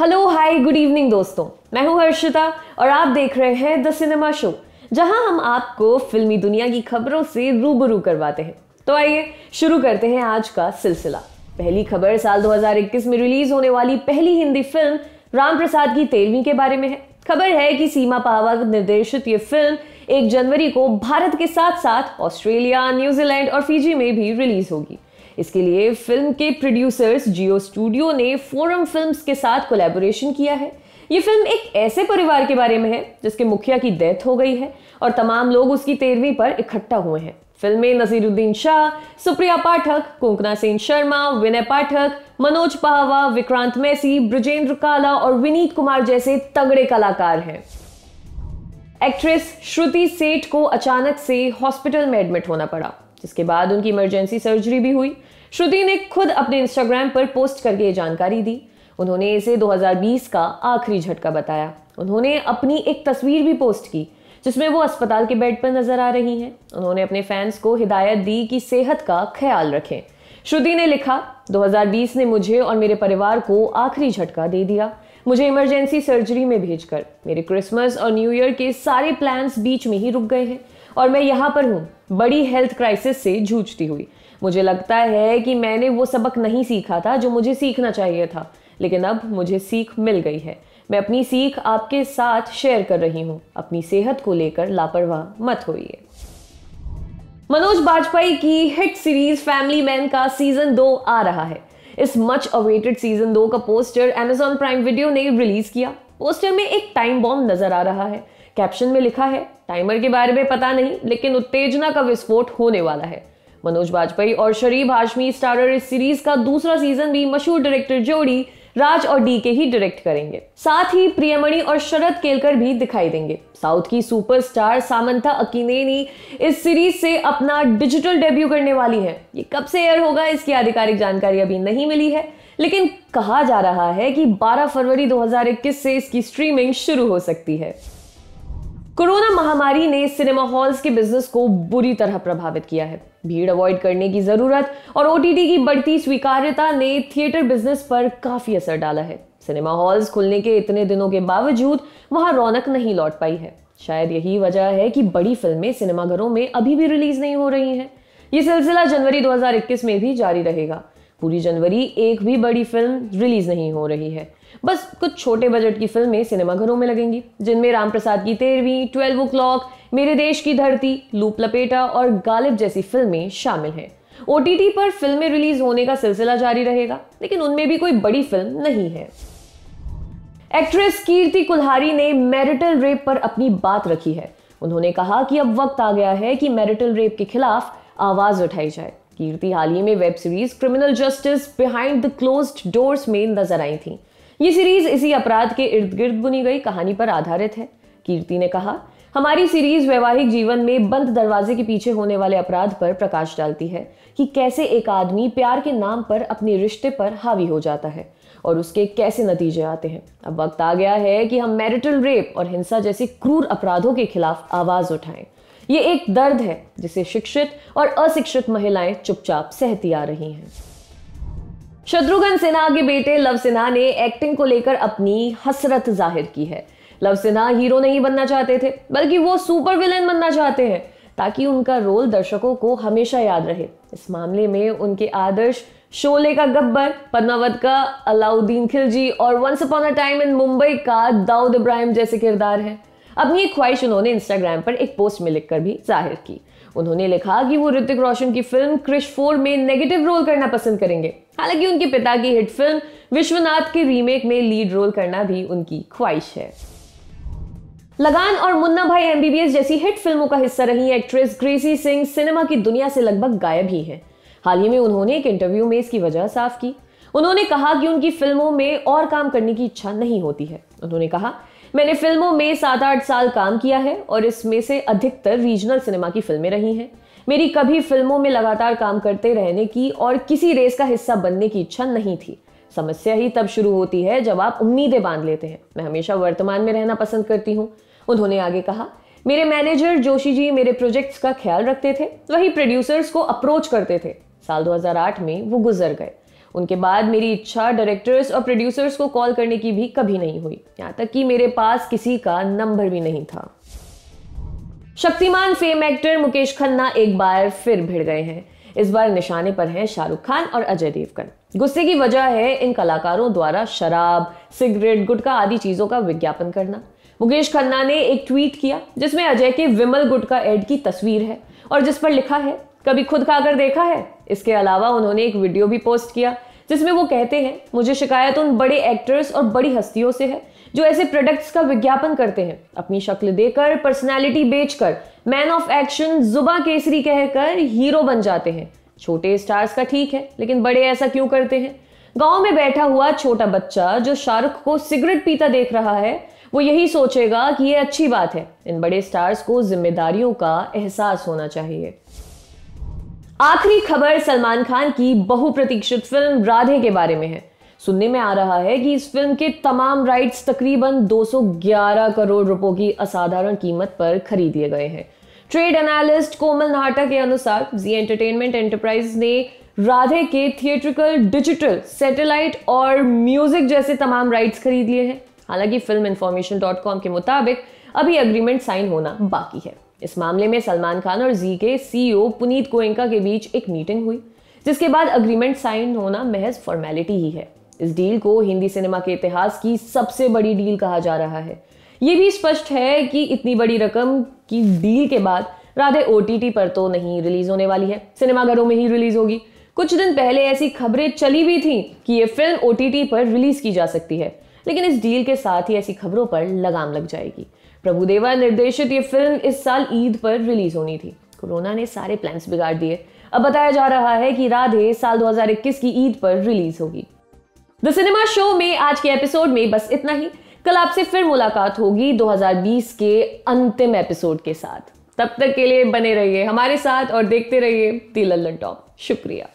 hello hi good evening दोस्तों मैं हूं हर्षिता और आप देख रहे हैं द सिनेमा शो जहां हम आपको फिल्मी दुनिया की खबरों से रूबरू करवाते हैं तो आइए शुरू करते हैं आज का सिलसिला पहली खबर साल 2021 में रिलीज होने वाली पहली हिंदी फिल्म राम प्रसाद की तेरवी के बारे में है खबर है कि सीमा पावा निर्देशित ये फिल्म एक जनवरी को भारत के साथ साथ ऑस्ट्रेलिया न्यूजीलैंड और फिजी में भी रिलीज होगी इसके लिए फिल्म के प्रोड्यूसर्स जियो स्टूडियो ने फोरम फिल्म्स के साथ कोलेबोरेशन किया है ये फिल्म एक ऐसे परिवार के बारे में है जिसके मुखिया की डेथ हो गई है और तमाम लोग उसकी तेरहवीं पर इकट्ठा हुए हैं फिल्म में नजीरुद्दीन शाह सुप्रिया पाठक कुंकना सेन शर्मा विनय पाठक मनोज पाहवा विक्रांत मैसी ब्रजेंद्र काला और विनीत कुमार जैसे तगड़े कलाकार हैं एक्ट्रेस श्रुति सेठ को अचानक से हॉस्पिटल में एडमिट होना पड़ा जिसके बाद उनकी इमरजेंसी सर्जरी भी हुई श्रुति ने खुद अपने इंस्टाग्राम पर पोस्ट करके ये जानकारी दी उन्होंने इसे 2020 का आखिरी झटका बताया उन्होंने अपनी एक तस्वीर भी पोस्ट की जिसमें वो अस्पताल के बेड पर नजर आ रही हैं उन्होंने अपने फैंस को हिदायत दी कि सेहत का ख्याल रखें श्रुति ने लिखा 2020 ने मुझे और मेरे परिवार को आखिरी झटका दे दिया मुझे इमरजेंसी सर्जरी में भेजकर मेरे क्रिसमस और न्यू ईयर के सारे प्लान्स बीच में ही रुक गए हैं और मैं यहाँ पर हूँ बड़ी हेल्थ क्राइसिस से जूझती हुई मुझे लगता है कि मैंने वो सबक नहीं सीखा था जो मुझे सीखना चाहिए था लेकिन अब मुझे सीख मिल गई है मैं अपनी सीख आपके साथ शेयर कर रही हूँ अपनी सेहत को लेकर लापरवाह मत होइए मनोज बाजपेयी की हिट सीरीज फैमिली मैन का सीजन दो आ रहा है इस मच अवेटेड सीजन दो का पोस्टर एमेजॉन प्राइम वीडियो ने रिलीज किया पोस्टर में एक टाइम बॉम्ब नजर आ रहा है कैप्शन में लिखा है टाइमर के बारे में पता नहीं लेकिन उत्तेजना का विस्फोट होने वाला है मनोज बाजपेयी और शरीफ हाशमी स्टारर इस सीरीज का दूसरा सीजन भी मशहूर डायरेक्टर जोड़ी राज और डी के ही डायरेक्ट करेंगे साथ ही प्रियमणि और शरद केलकर भी दिखाई देंगे साउथ की सुपरस्टार सामंथा अकीनेनी इस सीरीज से अपना डिजिटल डेब्यू करने वाली है ये कब से एयर होगा इसकी आधिकारिक जानकारी अभी नहीं मिली है लेकिन कहा जा रहा है कि 12 फरवरी 2021 से इसकी स्ट्रीमिंग शुरू हो सकती है कोरोना महामारी ने सिनेमा हॉल्स के बिजनेस को बुरी तरह प्रभावित किया है भीड़ अवॉइड करने की जरूरत और ओटीटी की बढ़ती स्वीकार्यता ने थिएटर बिजनेस पर काफी असर डाला है सिनेमा हॉल्स खुलने के इतने दिनों के बावजूद वहां रौनक नहीं लौट पाई है शायद यही वजह है कि बड़ी फिल्में सिनेमाघरों में अभी भी रिलीज नहीं हो रही हैं ये सिलसिला जनवरी 2021 में भी जारी रहेगा पूरी जनवरी एक भी बड़ी फिल्म रिलीज नहीं हो रही है बस कुछ छोटे बजट की फिल्में सिनेमाघरों में लगेंगी जिनमें राम प्रसाद की तेरहवीं ट्वेल्व ओ क्लॉक मेरे देश की धरती लूप लपेटा और गालिब जैसी फिल्में शामिल हैं ओ पर फिल्में रिलीज होने का सिलसिला जारी रहेगा लेकिन उनमें भी कोई बड़ी फिल्म नहीं है एक्ट्रेस कीर्ति कुल्हारी ने मैरिटल रेप पर अपनी बात रखी है उन्होंने कहा कि अब वक्त आ गया है कि मैरिटल रेप के खिलाफ आवाज उठाई जाए कीर्ति हाल ही में web series criminal justice behind the closed doors में नजर आई थी ये सीरीज इसी अपराध के इर्द गिर्द बुनी गई कहानी पर आधारित है कीर्ति ने कहा हमारी सीरीज वैवाहिक जीवन में बंद दरवाजे के पीछे होने वाले अपराध पर प्रकाश डालती है कि कैसे एक आदमी प्यार के नाम पर अपने रिश्ते पर हावी हो जाता है और उसके कैसे नतीजे आते हैं अब वक्त आ गया है कि हम मैरिटल रेप और हिंसा जैसे क्रूर अपराधों के खिलाफ आवाज उठाएं ये एक दर्द है जिसे शिक्षित और अशिक्षित महिलाएं चुपचाप सहती आ रही हैं शत्रुघ्न सिन्हा के बेटे लव सिन्हा ने एक्टिंग को लेकर अपनी हसरत जाहिर की है लव सिन्हा हीरो नहीं बनना चाहते थे बल्कि वो सुपर विलेन बनना चाहते हैं ताकि उनका रोल दर्शकों को हमेशा याद रहे इस मामले में उनके आदर्श शोले का गब्बर पद्मावत का अलाउद्दीन खिलजी और once upon a time in Mumbai का दाऊद इब्राहिम जैसे किरदार हैं अपनी ख्वाहिश उन्होंने इंस्टाग्राम पर एक पोस्ट में लिखकर भी जाहिर की उन्होंने लिखा कि वो ऋतिक रोशन की फिल्म क्रिश फोर में नेगेटिव रोल करना पसंद करेंगे हालांकि उनके पिता की हिट फिल्म विश्वनाथ के रीमेक में लीड रोल करना भी उनकी ख्वाहिश है लगान और मुन्ना भाई एमबीबीएस जैसी हिट फिल्मों का हिस्सा रही एक्ट्रेस ग्रेसी सिंह सिनेमा की दुनिया से लगभग गायब ही हैं हाल ही में उन्होंने एक इंटरव्यू में इसकी वजह साफ की उन्होंने कहा कि उनकी फिल्मों में और काम करने की इच्छा नहीं होती है उन्होंने कहा मैंने फिल्मों में सात आठ साल काम किया है और इसमें से अधिकतर रीजनल सिनेमा की फिल्में रही हैं मेरी कभी फिल्मों में लगातार काम करते रहने की और किसी रेस का हिस्सा बनने की इच्छा नहीं थी समस्या ही तब शुरू होती है जब आप उम्मीदें बांध लेते हैं मैं हमेशा वर्तमान में रहना पसंद करती हूँ उन्होंने आगे कहा मेरे मैनेजर जोशी जी मेरे प्रोजेक्ट्स का ख्याल रखते थे वही प्रोड्यूसर्स को अप्रोच करते थे साल 2008 में वो गुजर गए उनके बाद मेरी इच्छा डायरेक्टर्स और प्रोड्यूसर्स को कॉल करने की भी कभी नहीं हुई यहाँ तक कि मेरे पास किसी का नंबर भी नहीं था शक्तिमान फेम एक्टर मुकेश खन्ना एक बार फिर भिड़ गए हैं इस बार निशाने पर हैं शाहरुख खान और अजय देवगन गुस्से की वजह है इन कलाकारों द्वारा शराब सिगरेट गुटखा आदि चीजों का विज्ञापन करना मुकेश खन्ना ने एक ट्वीट किया जिसमें अजय के विमल गुटखा एड की तस्वीर है और जिस पर लिखा है कभी खुद खाकर देखा है इसके अलावा उन्होंने एक वीडियो भी पोस्ट किया जिसमें वो कहते हैं मुझे शिकायत उन बड़े एक्टर्स और बड़ी हस्तियों से है जो ऐसे प्रोडक्ट्स का विज्ञापन करते हैं अपनी शक्ल देकर पर्सनैलिटी बेचकर मैन ऑफ एक्शन जुबा केसरी कहकर हीरो बन जाते हैं छोटे स्टार्स का ठीक है लेकिन बड़े ऐसा क्यों करते हैं गांव में बैठा हुआ छोटा बच्चा जो शाहरुख को सिगरेट पीता देख रहा है वो यही सोचेगा कि ये अच्छी बात है इन बड़े स्टार्स को जिम्मेदारियों का एहसास होना चाहिए आखिरी खबर सलमान खान की बहुप्रतीक्षित फिल्म राधे के बारे में है सुनने में आ रहा है कि इस फिल्म के तमाम राइट्स तकरीबन 211 करोड़ रुपए की असाधारण कीमत पर खरीद लिए गए हैं ट्रेड एनालिस्ट कोमल नाहटा के अनुसार जी एंटरटेनमेंट एंटरप्राइज ने राधे के थिएट्रिकल डिजिटल सैटेलाइट और म्यूजिक जैसे तमाम राइट्स खरीद लिए हैं हालांकि फिल्म इन्फॉर्मेशन डॉट कॉम के मुताबिक अभी एग्रीमेंट साइन होना बाकी है इस मामले में सलमान खान और जी के सीईओ e पुनीत गोयंका के बीच एक मीटिंग हुई जिसके बाद अग्रीमेंट साइन होना महज फॉर्मेलिटी ही है इस डील को हिंदी सिनेमा के इतिहास की सबसे बड़ी डील कहा जा रहा है ये भी स्पष्ट है कि इतनी बड़ी रकम की डील के बाद राधे ओ पर तो नहीं रिलीज होने वाली है सिनेमाघरों में ही रिलीज होगी कुछ दिन पहले ऐसी खबरें चली भी थी कि ये फिल्म ओ पर रिलीज की जा सकती है लेकिन इस डील के साथ ही ऐसी खबरों पर लगाम लग जाएगी प्रभुदेवा निर्देशित ये फिल्म इस साल ईद पर रिलीज होनी थी कोरोना ने सारे प्लान्स बिगाड़ दिए अब बताया जा रहा है कि राधे साल 2021 की ईद पर रिलीज होगी द सिनेमा शो में आज के एपिसोड में बस इतना ही कल आपसे फिर मुलाकात होगी 2020 के अंतिम एपिसोड के साथ तब तक के लिए बने रहिए हमारे साथ और देखते रहिए दी लल्लन टॉप शुक्रिया